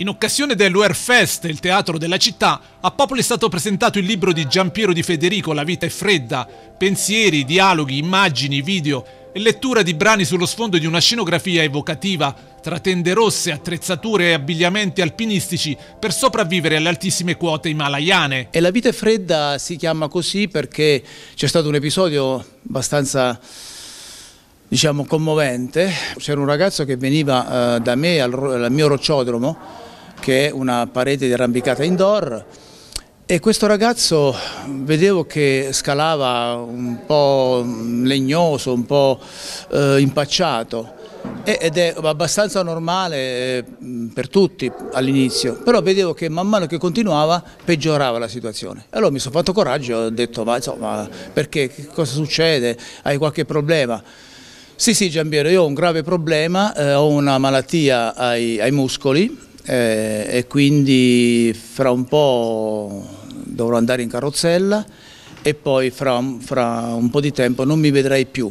In occasione del il teatro della città, a Popoli è stato presentato il libro di Giampiero di Federico La vita è fredda, pensieri, dialoghi, immagini, video e lettura di brani sullo sfondo di una scenografia evocativa, tra tende rosse, attrezzature e abbigliamenti alpinistici per sopravvivere alle altissime quote himalayane. E La vita è fredda si chiama così perché c'è stato un episodio abbastanza diciamo commovente c'era un ragazzo che veniva eh, da me al, al mio rocciodromo che una parete di arrampicata indoor e questo ragazzo vedevo che scalava un po' legnoso, un po' eh, impacciato ed è abbastanza normale eh, per tutti all'inizio, però vedevo che man mano che continuava peggiorava la situazione. Allora mi sono fatto coraggio e ho detto ma insomma perché, che cosa succede, hai qualche problema? Sì sì Giambiero, io ho un grave problema, eh, ho una malattia ai, ai muscoli eh, e quindi fra un po' dovrò andare in carrozzella e poi fra, fra un po' di tempo non mi vedrai più.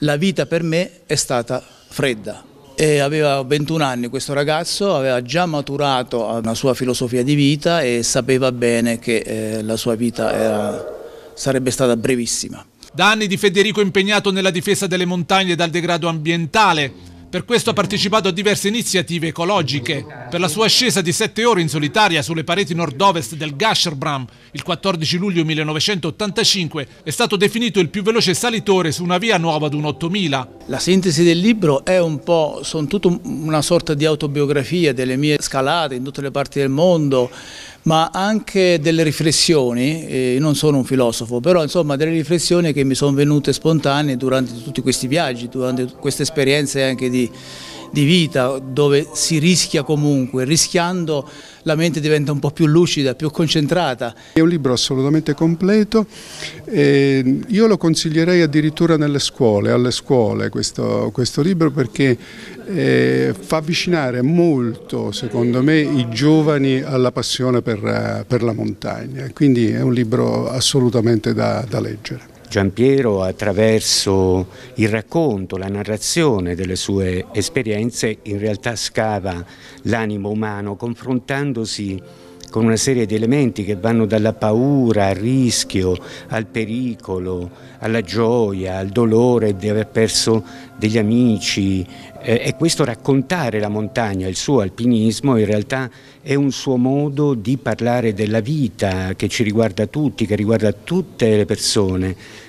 La vita per me è stata fredda. E aveva 21 anni questo ragazzo, aveva già maturato una sua filosofia di vita e sapeva bene che eh, la sua vita era, sarebbe stata brevissima. Da anni di Federico impegnato nella difesa delle montagne dal degrado ambientale, per questo ha partecipato a diverse iniziative ecologiche. Per la sua ascesa di sette ore in solitaria sulle pareti nord-ovest del Gasherbram il 14 luglio 1985 è stato definito il più veloce salitore su una via nuova ad un 8000. La sintesi del libro è un po', sono tutta una sorta di autobiografia delle mie scalate in tutte le parti del mondo, ma anche delle riflessioni, eh, non sono un filosofo, però insomma delle riflessioni che mi sono venute spontanee durante tutti questi viaggi, durante queste esperienze anche di di vita dove si rischia comunque, rischiando la mente diventa un po' più lucida, più concentrata. È un libro assolutamente completo, eh, io lo consiglierei addirittura nelle scuole, alle scuole questo, questo libro perché eh, fa avvicinare molto secondo me i giovani alla passione per, per, la montagna, quindi è un libro assolutamente da, da leggere. Giampiero attraverso il racconto, la narrazione delle sue esperienze in realtà scava l'animo umano confrontandosi con una serie di elementi che vanno dalla paura al rischio, al pericolo, alla gioia, al dolore di aver perso degli amici. Eh, e questo raccontare la montagna, il suo alpinismo, in realtà è un suo modo di parlare della vita che ci riguarda tutti, che riguarda tutte le persone